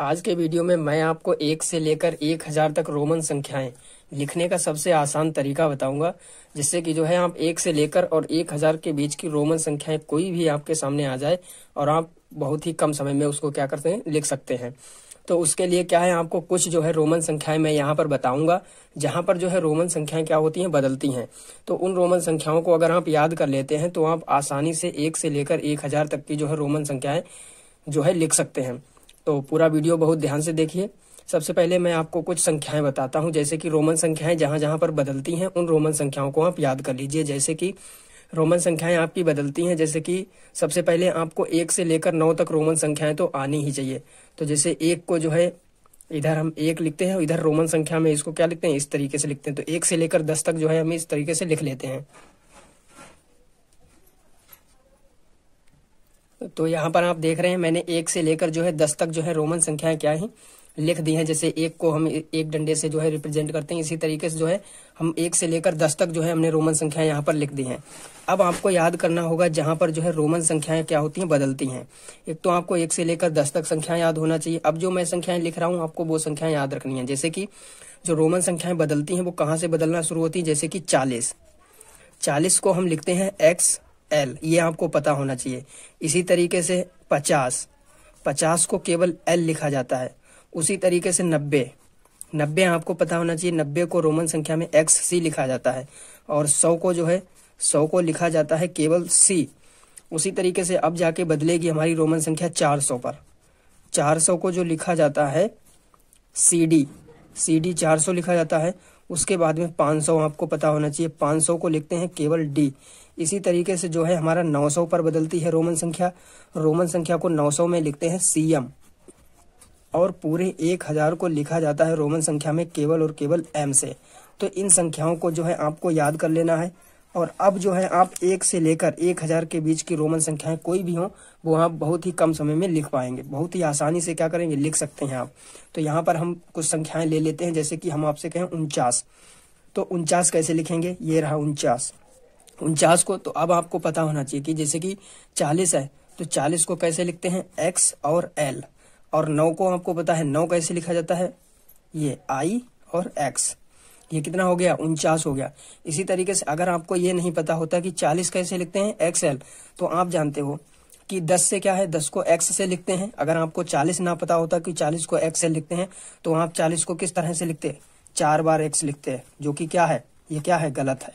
आज के वीडियो में मैं आपको एक से लेकर एक हजार तक रोमन संख्याएं लिखने का सबसे आसान तरीका बताऊंगा जिससे कि जो है आप एक से लेकर और एक हजार के बीच की रोमन संख्याएं कोई भी आपके सामने आ जाए और आप बहुत ही कम समय में उसको क्या करते हैं लिख सकते हैं तो उसके लिए क्या है आपको कुछ जो है रोमन संख्याएं मैं यहाँ पर बताऊंगा जहां पर जो है रोमन संख्याएं क्या होती हैं बदलती हैं तो उन रोमन संख्याओं को अगर आप याद कर लेते हैं तो आप आसानी से एक से लेकर एक हजार तक की जो है रोमन संख्याएं जो है लिख सकते हैं तो पूरा वीडियो बहुत ध्यान से देखिए सबसे पहले मैं आपको कुछ संख्याएं बताता हूं जैसे कि रोमन संख्याएं जहां जहां पर बदलती हैं उन रोमन संख्याओं को आप याद कर लीजिए जैसे कि रोमन संख्याएं आपकी बदलती हैं जैसे कि सबसे पहले आपको एक से लेकर नौ तक रोमन संख्याएं तो आनी ही चाहिए तो जैसे एक को जो है इधर हम एक लिखते हैं इधर रोमन संख्या में इसको क्या लिखते हैं इस तरीके से लिखते हैं तो एक से लेकर दस तक जो है हम इस तरीके से लिख लेते हैं तो यहाँ पर आप देख रहे हैं मैंने एक से लेकर जो है दस तक जो है रोमन संख्याएं क्या है लिख दी हैं जैसे एक को हम एक डंडे से जो है रिप्रेजेंट करते हैं इसी तरीके से जो है हम एक से लेकर दस तक जो है हमने रोमन संख्या यहाँ पर लिख दी हैं अब आपको याद करना होगा जहां पर जो है रोमन संख्याएं क्या होती हैं बदलती हैं एक तो आपको एक से लेकर दस तक संख्याएं याद होना चाहिए अब जो मैं संख्याएं लिख रहा हूँ आपको वो संख्याएं याद रखनी है जैसे की जो रोमन संख्याएं बदलती है वो कहाँ से बदलना शुरू होती है जैसे कि चालीस चालीस को हम लिखते हैं एक्स एल ये आपको पता होना चाहिए इसी तरीके से पचास पचास को केवल एल लिखा जाता है उसी तरीके से नब्बे नब्बे आपको पता होना चाहिए नब्बे को रोमन संख्या में एक्स सी लिखा जाता है और सौ को जो है सौ को लिखा जाता है केवल सी उसी तरीके से अब जाके बदलेगी हमारी रोमन संख्या चार सौ पर चार सौ को जो लिखा जाता है सी डी सी डी चार सौ लिखा जाता है उसके बाद में 500 आपको पता होना चाहिए 500 को लिखते हैं केवल डी इसी तरीके से जो है हमारा 900 पर बदलती है रोमन संख्या रोमन संख्या को 900 में लिखते हैं सी एम और पूरे 1000 को लिखा जाता है रोमन संख्या में केवल और केवल एम से तो इन संख्याओं को जो है आपको याद कर लेना है और अब जो है आप एक से लेकर एक हजार के बीच की रोमन संख्याएं कोई भी हो वो आप बहुत ही कम समय में लिख पाएंगे बहुत ही आसानी से क्या करेंगे लिख सकते हैं आप तो यहाँ पर हम कुछ संख्याएं ले लेते हैं जैसे कि हम आपसे कहें उनचास तो उनचास कैसे लिखेंगे ये रहा उनचास उनचास को तो अब आपको पता होना चाहिए कि जैसे कि चालीस है तो चालीस को कैसे लिखते हैं एक्स और एल और नौ को आपको पता है नौ कैसे लिखा जाता है ये आई और एक्स ये कितना हो गया उनचास हो गया इसी तरीके से अगर आपको ये नहीं पता होता कि चालीस कैसे लिखते हैं एक्स एल तो आप जानते हो कि 10 से क्या है 10 को एक्स से लिखते हैं अगर आपको 40 ना पता होता कि 40 को एक्स लिखते हैं तो आप 40 को किस तरह से लिखते चार बार एक्स लिखते हैं जो कि क्या है ये क्या है गलत है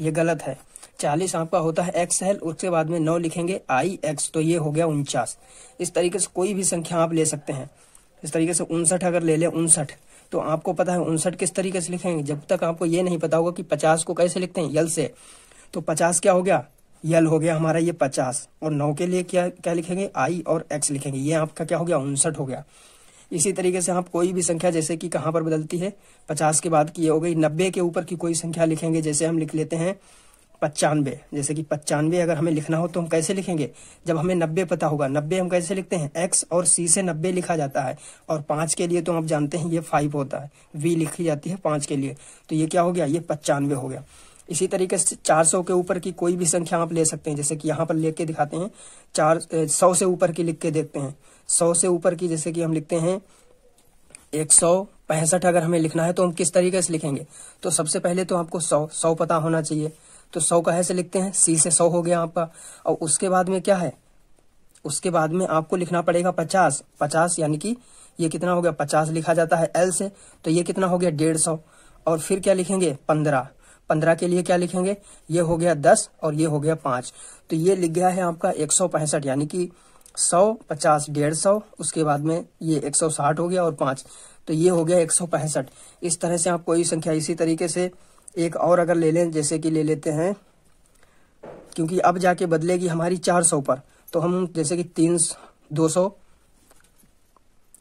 ये गलत है चालीस आपका होता है एक्स एल उसके बाद में नौ लिखेंगे आई एक्स तो ये हो गया उनचास इस तरीके से कोई भी संख्या आप ले सकते हैं इस तरीके से उनसठ अगर ले लें उनसठ तो आपको पता है उनसठ किस तरीके से लिखेंगे जब तक आपको ये नहीं पता होगा कि पचास को कैसे लिखते हैं यल से तो पचास क्या हो गया यल हो गया हमारा ये पचास और नौ के लिए क्या क्या लिखेंगे आई और एक्स लिखेंगे ये आपका क्या हो गया उनसठ हो गया इसी तरीके से आप कोई भी संख्या जैसे कि कहाँ पर बदलती है पचास के बाद की ये हो गई नब्बे के ऊपर की कोई संख्या लिखेंगे जैसे हम लिख लेते हैं पचानवे जैसे कि पचानवे अगर हमें लिखना हो तो हम कैसे लिखेंगे जब हमें नब्बे पता होगा नब्बे हम कैसे लिखते हैं एक्स और सी से नब्बे लिखा जाता है और पांच के लिए तो आप जानते हैं ये फाइव होता है वी लिखी जाती है पांच के लिए तो ये क्या हो गया ये पचानवे हो गया इसी तरीके से चार सौ के ऊपर की कोई भी संख्या आप ले सकते हैं जैसे कि यहाँ पर लेके दिखाते हैं चार सौ से ऊपर की लिख के देखते हैं सौ से ऊपर की जैसे कि हम लिखते हैं एक सौ पैंसठ अगर हमें लिखना है तो हम किस तरीके से लिखेंगे तो सबसे पहले तो आपको सौ सौ पता होना चाहिए तो सौ का ऐसे से लिखते हैं सी से सौ हो गया आपका और उसके बाद में क्या है उसके बाद में आपको लिखना पड़ेगा पचास पचास यानी कि ये कितना हो गया पचास लिखा जाता है एल से तो ये कितना हो गया डेढ़ सौ और फिर क्या लिखेंगे पंद्रह पंद्रह के लिए क्या लिखेंगे ये हो गया दस और ये हो गया पांच तो ये लिख गया है आपका एक सौ पैंसठ यानी कि सौ पचास डेढ़ सौ उसके बाद में ये एक सौ साठ हो गया और पांच तो ये हो गया एक सौ पैंसठ इस तरह से आप कोई संख्या इसी तरीके से एक और अगर ले लें जैसे कि ले लेते हैं क्योंकि अब जाके बदलेगी हमारी चार सौ पर तो हम जैसे कि तीन दो सौ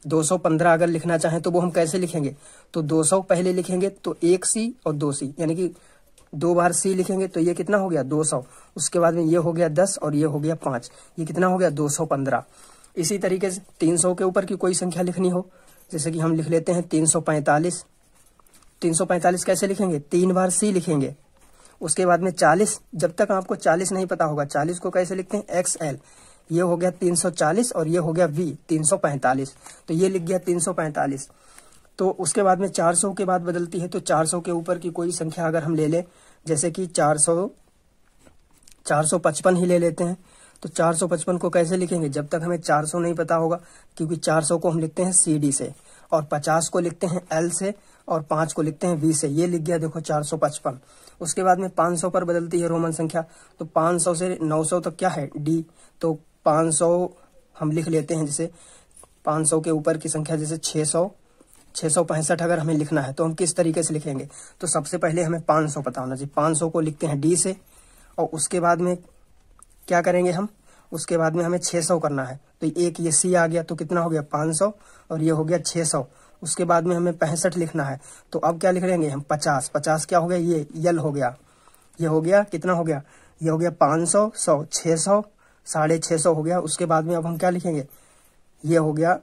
दो सौ पंद्रह अगर लिखना चाहें तो वो हम कैसे लिखेंगे तो दो सौ पहले लिखेंगे तो एक सी और दो सी यानी कि दो बार सी लिखेंगे तो ये कितना हो गया दो सौ उसके बाद में ये हो गया दस और ये हो गया पांच ये कितना हो गया दो सौ पंद्रह इसी तरीके से तीन सौ के ऊपर की कोई संख्या लिखनी हो जैसे कि हम लिख लेते हैं तीन सौ पैंतालीस तीन सौ पैंतालीस कैसे लिखेंगे तीन बार सी लिखेंगे उसके बाद में चालीस जब तक आपको चालीस नहीं पता होगा चालीस को कैसे लिखते हैं एक्स एल ये हो गया तीन सौ चालीस और ये हो गया वी तीन सौ पैंतालीस तो ये लिख गया तीन सौ पैंतालीस तो उसके बाद में चार सौ के बाद बदलती है तो चार सौ के ऊपर की कोई संख्या अगर हम ले लें जैसे कि चार सौ चार सौ पचपन ही ले लेते हैं तो चार सौ पचपन को कैसे लिखेंगे जब तक हमें चार सौ नहीं पता होगा क्योंकि चार सौ को हम लिखते हैं सी डी से और पचास को लिखते हैं एल से और पांच को लिखते हैं वी से ये लिख गया देखो चार सौ पचपन उसके बाद में पांच सौ पर बदलती है रोमन संख्या तो पांच सौ से नौ सौ तक क्या है डी तो पांच सौ हम लिख लेते हैं जैसे पांच सौ के ऊपर की संख्या जैसे छह सौ छह सौ पैंसठ अगर हमें लिखना है तो हम किस तरीके से लिखेंगे तो सबसे पहले हमें पांच सौ पता होना चाहिए पाँच सौ को लिखते हैं डी से और उसके बाद में क्या करेंगे हम उसके बाद में हमें छह सौ करना है तो एक ये सी आ गया तो कितना हो गया पांच सौ और ये हो गया छह सौ उसके बाद में हमें पैंसठ लिखना है तो अब क्या लिख लेंगे हम पचास पचास क्या हो गया ये यल हो गया ये हो गया कितना हो गया ये हो गया पाँच सौ सौ छः सौ साढ़े छः सौ हो गया उसके बाद में अब हम क्या लिखेंगे ये हो गया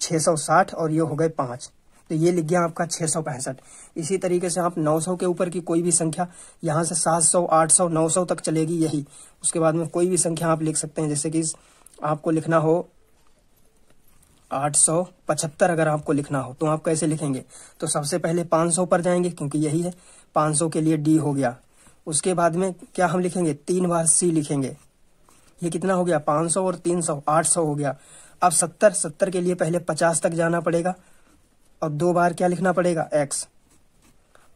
छः सौ साठ और ये हो गए पाँच तो ये लिख गया आपका छः सौ पैंसठ इसी तरीके से आप नौ सौ के ऊपर की कोई भी संख्या यहाँ से सात सौ आठ सौ नौ सौ तक चलेगी यही उसके बाद में कोई भी संख्या आप लिख सकते हैं जैसे कि आपको लिखना हो आठ सौ पचहत्तर अगर आपको लिखना हो तो आप कैसे लिखेंगे तो सबसे पहले 500 सौ पर जाएंगे क्योंकि यही है 500 सौ के लिए डी हो गया उसके बाद में क्या हम लिखेंगे तीन बार सी लिखेंगे ये कितना हो गया 500 सौ और तीन सौ आठ सौ हो गया अब सत्तर सत्तर के लिए पहले पचास तक जाना पड़ेगा और दो बार क्या लिखना पड़ेगा एक्स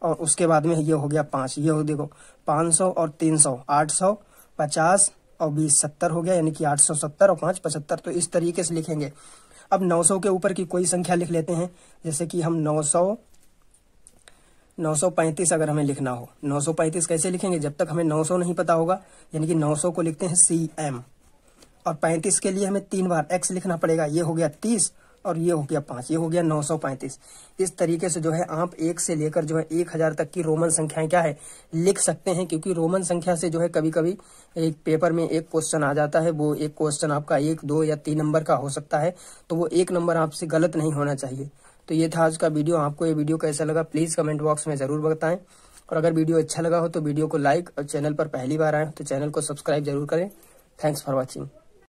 और उसके बाद में ये हो गया पांच ये हो देखो पांच सौ और तीन सौ आठ सौ पचास और बीस सत्तर हो गया यानी कि आठ सौ सत्तर और पांच पचहत्तर तो इस तरीके से लिखेंगे अब 900 के ऊपर की कोई संख्या लिख लेते हैं जैसे कि हम 900 935 अगर हमें लिखना हो 935 कैसे लिखेंगे जब तक हमें 900 नहीं पता होगा यानी कि 900 को लिखते हैं सी एम और 35 के लिए हमें तीन बार एक्स लिखना पड़ेगा ये हो गया तीस और ये हो गया पांच ये हो गया नौ सौ पैंतीस इस तरीके से जो है आप एक से लेकर जो है एक हजार तक की रोमन संख्याएं क्या है लिख सकते हैं क्योंकि रोमन संख्या से जो है कभी कभी एक पेपर में एक क्वेश्चन आ जाता है वो एक क्वेश्चन आपका एक दो या तीन नंबर का हो सकता है तो वो एक नंबर आपसे गलत नहीं होना चाहिए तो ये था आज का वीडियो आपको ये वीडियो कैसा लगा प्लीज कमेंट बॉक्स में जरूर बताएं और अगर वीडियो अच्छा लगा हो तो वीडियो को लाइक और चैनल पर पहली बार आए तो चैनल को सब्सक्राइब जरूर करें थैंक्स फॉर वॉचिंग